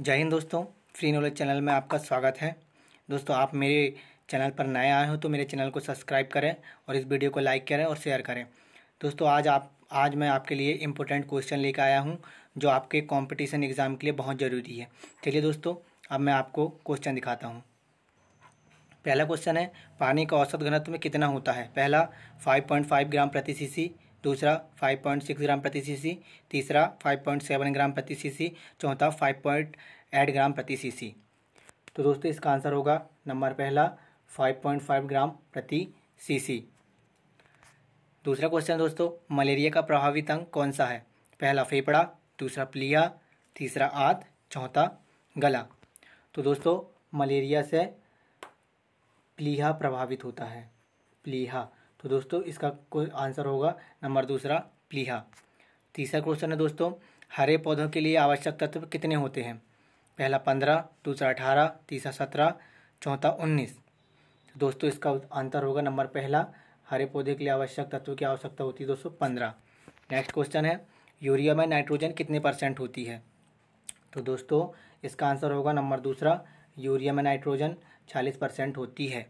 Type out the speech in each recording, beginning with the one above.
जय हिंद दोस्तों free knowledge channel में आपका स्वागत है दोस्तों आप मेरे चैनल पर नए आए हो तो मेरे चैनल को सब्सक्राइब करें और इस वीडियो को लाइक करें और शेयर करें दोस्तों आज आप आज मैं आपके लिए इम्पोर्टेंट क्वेश्चन लेकर आया हूँ जो आपके कॉम्पिटिशन एग्ज़ाम के लिए बहुत ज़रूरी है चलिए दोस्तों अब मैं आपको क्वेश्चन दिखाता हूँ पहला क्वेश्चन है पानी का औसत घनत्व में कितना होता है पहला फाइव ग्राम प्रति सी दूसरा 5.6 ग्राम प्रति सीसी तीसरा 5.7 ग्राम प्रति सीसी चौथा 5.8 ग्राम प्रति सीसी तो दोस्तों इसका आंसर होगा नंबर पहला 5.5 ग्राम प्रति सीसी दूसरा क्वेश्चन दोस्तों मलेरिया का प्रभावित अंग कौन सा है पहला फेफड़ा दूसरा प्लिया तीसरा आत चौथा गला तो दोस्तों मलेरिया से प्लीहा प्रभावित होता है प्लीहा तो दोस्तों इसका आंसर होगा नंबर दूसरा प्लीहा तीसरा क्वेश्चन है दोस्तों हरे पौधों के लिए आवश्यक तत्व कितने होते हैं पहला पंद्रह दूसरा अठारह तीसरा सत्रह चौथा उन्नीस तो दोस्तों इसका आंसर होगा नंबर पहला हरे पौधे के लिए आवश्यक तत्व की आवश्यकता होती है दोस्तों पंद्रह नेक्स्ट क्वेश्चन है यूरिया में नाइट्रोजन कितने परसेंट होती है तो दोस्तों इसका आंसर होगा नंबर दूसरा यूरिया में नाइट्रोजन चालीस परसेंट होती है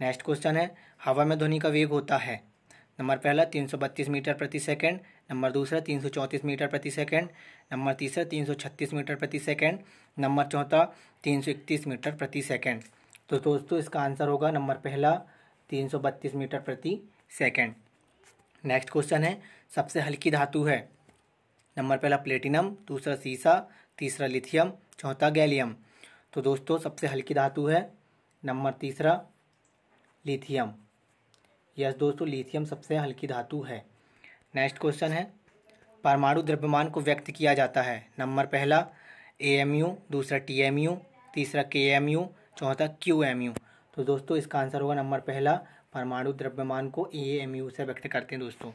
नेक्स्ट क्वेश्चन है हवा में ध्वनि का वेग होता है नंबर पहला 332 मीटर प्रति सेकंड नंबर दूसरा 334 मीटर प्रति सेकंड नंबर तीसरा 336 मीटर प्रति सेकंड नंबर चौथा 331 मीटर प्रति सेकंड तो दोस्तों इसका आंसर होगा नंबर पहला 332 मीटर प्रति सेकंड नेक्स्ट क्वेश्चन है सबसे हल्की धातु है नंबर पहला प्लेटिनम दूसरा सीसा तीसरा लिथियम चौथा गैलियम तो दोस्तों सबसे हल्की धातु है नंबर तीसरा लिथियम यस दोस्तों लिथियम सबसे हल्की धातु है नेक्स्ट क्वेश्चन है परमाणु द्रव्यमान को व्यक्त किया जाता है नंबर पहला ए एम यू दूसरा टी एम यू तीसरा के एम यू चौथा क्यू एम यू तो दोस्तों इसका आंसर होगा नंबर पहला परमाणु द्रव्यमान को ए एम यू से व्यक्त करते हैं दोस्तों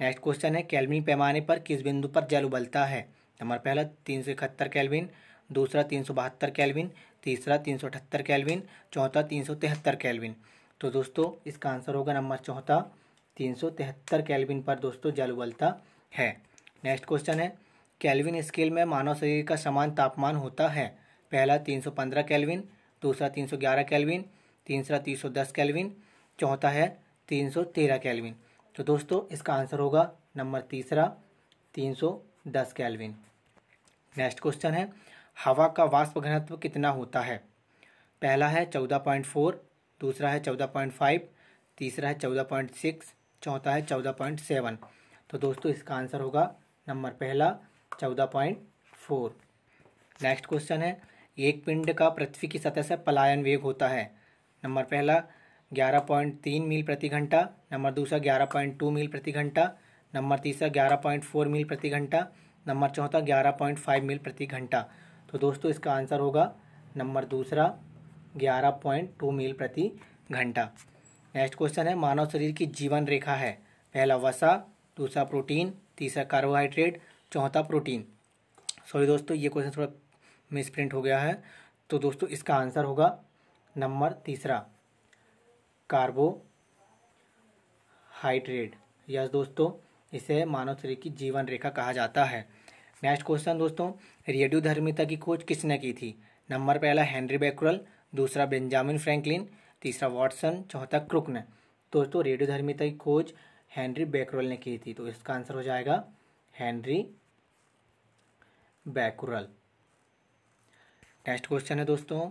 नेक्स्ट क्वेश्चन है कैलविन पैमाने पर किस बिंदु पर जल उबलता है नंबर पहला तीन सौ इकहत्तर कैलविन दूसरा तीन सौ बहत्तर कैलविन तीसरा तीन सौ अठहत्तर कैलविन चौथा तीन सौ तिहत्तर कैलविन तो दोस्तों इसका आंसर होगा नंबर चौथा तीन सौ तिहत्तर कैलविन पर दोस्तों जल उबलता है नेक्स्ट क्वेश्चन है कैलविन स्केल में मानव शरीर का समान तापमान होता है पहला तीन सौ पंद्रह कैलविन दूसरा तीन सौ ग्यारह कैलविन तीसरा तीन सौ दस कैलविन चौथा है तीन सौ तेरह कैलविन तो दोस्तों इसका आंसर होगा नंबर तीसरा तीन सौ दस कैलविन नेक्स्ट क्वेश्चन है हवा का वाष्प घनत्व कितना होता है पहला है चौदह पॉइंट फोर दूसरा है चौदह पॉइंट फाइव तीसरा है चौदह पॉइंट सिक्स चौथा है चौदह पॉइंट सेवन तो दोस्तों इसका आंसर होगा नंबर पहला चौदह पॉइंट फोर नेक्स्ट क्वेश्चन है एक पिंड का पृथ्वी की सतह से पलायन वेग होता है नंबर पहला ग्यारह पॉइंट तीन मील प्रति घंटा नंबर दूसरा ग्यारह पॉइंट टू मील प्रति घंटा नंबर तीसरा ग्यारह पॉइंट फोर मील प्रति घंटा नंबर चौथा ग्यारह पॉइंट फाइव मील प्रति घंटा तो दोस्तों इसका आंसर होगा नंबर दूसरा ग्यारह पॉइंट टू मील प्रति घंटा नेक्स्ट क्वेश्चन है मानव शरीर की जीवन रेखा है पहला वसा दूसरा प्रोटीन तीसरा कार्बोहाइड्रेट चौथा प्रोटीन सॉरी दोस्तों ये क्वेश्चन थोड़ा मिस प्रिंट हो गया है तो दोस्तों इसका आंसर होगा नंबर तीसरा कार्बोहाइड्रेट यस दोस्तों इसे मानव शरीर की जीवन रेखा कहा जाता है नेक्स्ट क्वेश्चन दोस्तों रेडियोधर्मिता की खोज किसने की थी नंबर पहला हेनरी बैक्रल दूसरा बेंजामिन फ्रैंकलिन तीसरा वॉटसन चौथा क्रुक ने रेडियो तो रेडियोधर्मिता की खोज हैंनरी बैकुरल ने की थी तो इसका आंसर हो जाएगा हैंनरी बैकुरल नेक्स्ट क्वेश्चन है दोस्तों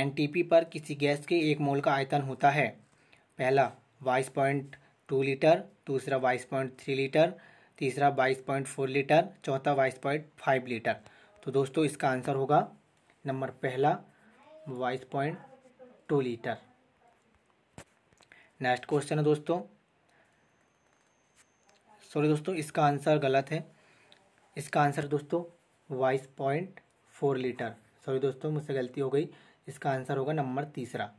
एनटीपी पर किसी गैस के एक मोल का आयतन होता है पहला बाईस पॉइंट टू लीटर दूसरा बाईस पॉइंट थ्री लीटर तीसरा बाईस पॉइंट फोर लीटर चौथा बाईस पॉइंट फाइव लीटर तो दोस्तों इसका आंसर होगा नंबर पहला बाईस point two litre next question है दोस्तों सॉरी दोस्तों इसका आंसर गलत है इसका आंसर दोस्तों बाईस पॉइंट फोर लीटर सॉरी दोस्तों मुझसे गलती हो गई इसका आंसर होगा नंबर तीसरा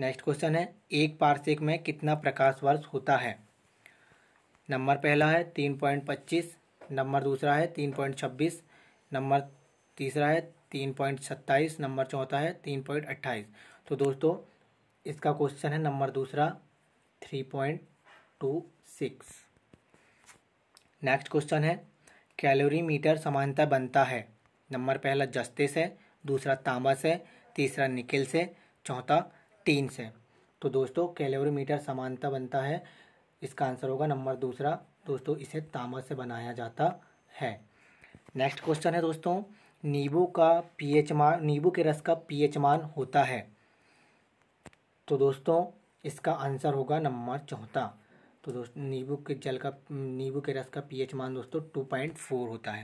नेक्स्ट क्वेश्चन है एक पार्षिक में कितना प्रकाश वर्ष होता है नंबर पहला है तीन पॉइंट पच्चीस नंबर दूसरा है तीन पॉइंट छब्बीस नंबर तीसरा है तीन पॉइंट सत्ताईस नंबर चौथा है तीन पॉइंट अट्ठाईस तो दोस्तों इसका क्वेश्चन है नंबर दूसरा three point two six next question है कैलोरी मीटर समानता बनता है नंबर पहला जस्ते से दूसरा तांबा से तीसरा निकिल से चौथा टीन से तो दोस्तों कैलोरी मीटर समानता बनता है इसका आंसर होगा नंबर दूसरा दोस्तों इसे तांबा से बनाया जाता है नेक्स्ट क्वेश्चन है दोस्तों नींबू का पीएच मान नींबू के रस का पीएच मान होता है तो दोस्तों इसका आंसर होगा नंबर चौथा तो दोस्त नींबू के जल का नींबू के रस का पीएच मान दोस्तों टू पॉइंट फोर होता है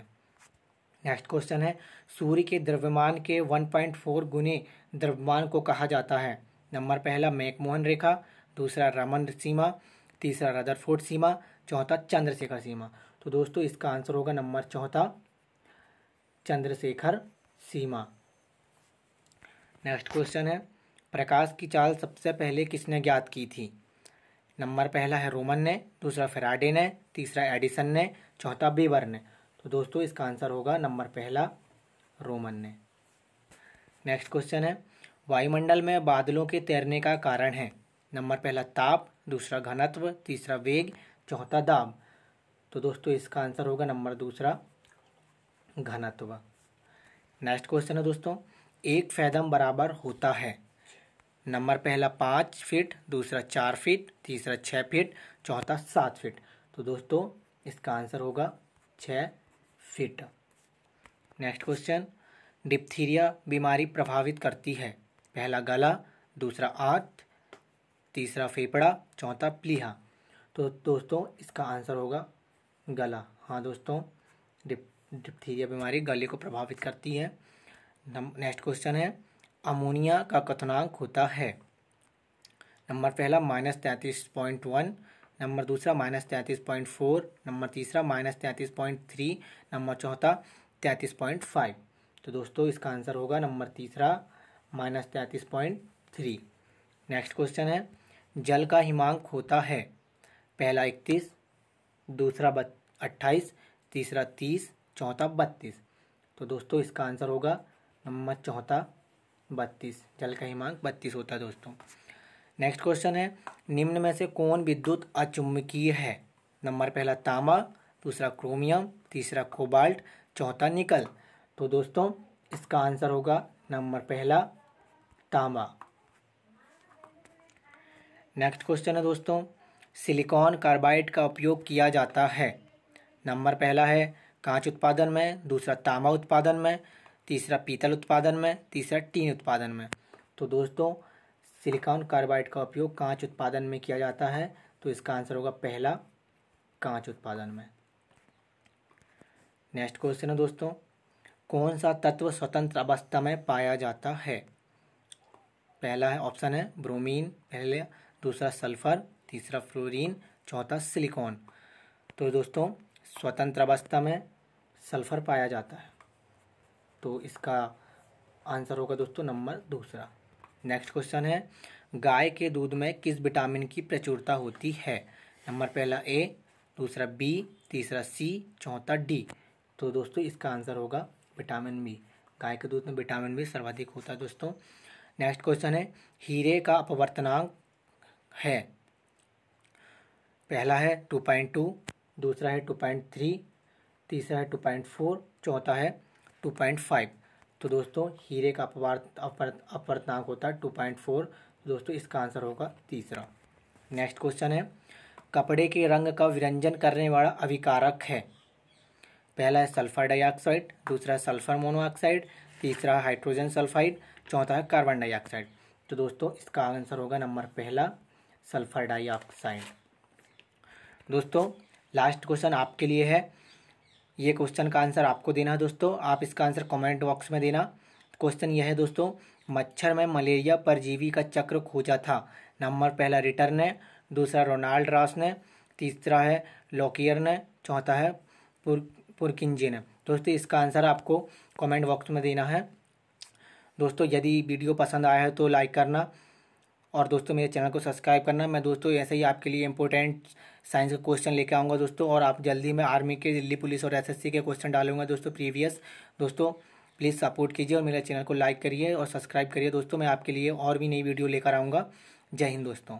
नेक्स्ट क्वेश्चन है सूर्य के द्रव्यमान के वन पॉइंट फोर गुने द्रव्यमान को कहा जाता है नंबर पहला मैकमोहन रेखा दूसरा रमन सीमा तीसरा रदरफोर्ड सीमा चौथा चंद्रशेखर सीमा तो दोस्तों इसका आंसर होगा नंबर चौथा चंद्रशेखर सीमा नेक्स्ट क्वेश्चन है प्रकाश की चाल सबसे पहले किसने ज्ञात की थी नंबर पहला है रोमन ने दूसरा फेराडे ने तीसरा एडिसन ने चौथा बीबर ने तो दोस्तों इसका आंसर होगा नंबर पहला रोमन ने नेक्स्ट क्वेश्चन है वायुमंडल में बादलों के तैरने का कारण है नंबर पहला ताप दूसरा घनत्व तीसरा वेग चौथा दाब तो दोस्तों इसका आंसर होगा नंबर दूसरा घनत्व नेक्स्ट क्वेश्चन है दोस्तों एक फैदम बराबर होता है नंबर पहला पाँच फीट दूसरा चार फीट तीसरा छः फीट चौथा सात फीट तो दोस्तों इसका आंसर होगा छः फीट नेक्स्ट क्वेश्चन डिप्थीरिया बीमारी प्रभावित करती है पहला गला दूसरा आँख तीसरा फेफड़ा चौथा प्लीहा तो दोस्तों इसका आंसर होगा गला हाँ दोस्तों डिप डिप्थीरिया बीमारी गले को प्रभावित करती है नेक्स्ट क्वेश्चन है अमोनिया का कथनांक होता है नंबर पहला माइनस तैंतीस पॉइंट वन नंबर दूसरा माइनस तैंतीस पॉइंट फोर नंबर तीसरा माइनस तैंतीस पॉइंट थ्री नंबर चौथा तैंतीस पॉइंट फाइव तो दोस्तों इसका आंसर होगा नंबर तीसरा माइनस तैंतीस पॉइंट थ्री नेक्स्ट क्वेश्चन है जल का हिमांक होता है पहला इकतीस दूसरा अट्ठाईस तीसरा तीस चौथा बत्तीस तो दोस्तों इसका आंसर होगा नंबर चौथा बत्तीस जल का हिमांक बत्तीस होता है दोस्तों नेक्स्ट क्वेश्चन है निम्न में से कौन विद्युत अचुंबकीय है नंबर पहला तांबा दूसरा क्रोमियम तीसरा कोबाल्ट चौथा निकल तो दोस्तों इसका आंसर होगा नंबर पहला तांबा नेक्स्ट क्वेश्चन है दोस्तों सिलिकॉन कार्बाइड का उपयोग किया जाता है नंबर पहला है कांच उत्पादन में दूसरा तांबा उत्पादन में तीसरा पीतल उत्पादन में तीसरा टीन उत्पादन में तो दोस्तों सिलिकॉन कार्बाइड का उपयोग कांच उत्पादन में किया जाता है तो इसका आंसर होगा पहला कांच उत्पादन में नेक्स्ट क्वेश्चन है दोस्तों कौन सा तत्व स्वतंत्र अवस्था में पाया जाता है पहला है ऑप्शन है ब्रोमीन पहले दूसरा सल्फर तीसरा फ्लोरीन चौथा सिलिकॉन तो दोस्तों स्वतंत्र अवस्था में सल्फ़र पाया जाता है तो इसका आंसर होगा दोस्तों नंबर दूसरा नेक्स्ट क्वेश्चन है गाय के दूध में किस विटामिन की प्रचुरता होती है नंबर पहला ए दूसरा बी तीसरा सी चौथा डी तो दोस्तों इसका आंसर होगा विटामिन बी गाय के दूध में विटामिन बी सर्वाधिक होता है दोस्तों नेक्स्ट क्वेश्चन है हीरे का अपवर्तनांक है पहला है टू पॉइंट टू दूसरा है टू पॉइंट थ्री तीसरा है टू पॉइंट फोर चौथा है टू पॉइंट फाइव तो दोस्तों हीरे का अपवार अपवर्त होता है टू पॉइंट फोर दोस्तों इसका आंसर होगा तीसरा नेक्स्ट क्वेश्चन है कपड़े के रंग का विरंजन करने वाला अभिकारक है पहला है सल्फर डाइऑक्साइड दूसरा सल्फर मोनोऑक्साइड तीसरा हाइड्रोजन सल्फाइड चौथा है कार्बन डाइऑक्साइड तो दोस्तों इसका आंसर होगा नंबर पहला सल्फर डाइऑक्साइड दोस्तों लास्ट क्वेश्चन आपके लिए है ये क्वेश्चन का आंसर आपको देना है दोस्तों आप इसका आंसर कमेंट बॉक्स में देना क्वेश्चन यह है दोस्तों मच्छर में मलेरिया परजीवी का चक्र खोजा था नंबर पहला रिटर ने दूसरा रोनाल्ड रॉस ने तीसरा है लॉकियर ने चौथा है पुर पुरकिंजी ने दोस्तों इसका आंसर आपको कमेंट बॉक्स में देना है दोस्तों यदि वीडियो पसंद आया है तो लाइक करना और दोस्तों मेरे चैनल को सब्सक्राइब करना मैं दोस्तों ऐसे ही आपके लिए इंपॉर्टेंट साइंस का क्वेश्चन लेके आऊँगा दोस्तों और आप जल्दी में आर्मी के दिल्ली पुलिस और एस के क्वेश्चन डालूंगा दोस्तों प्रीवियस दोस्तों प्लीज़ सपोर्ट कीजिए और मेरे चैनल को लाइक करिए और सब्सक्राइब करिए दोस्तों मैं आपके लिए और भी नई वीडियो लेकर आऊँगा जय हिंद दोस्तों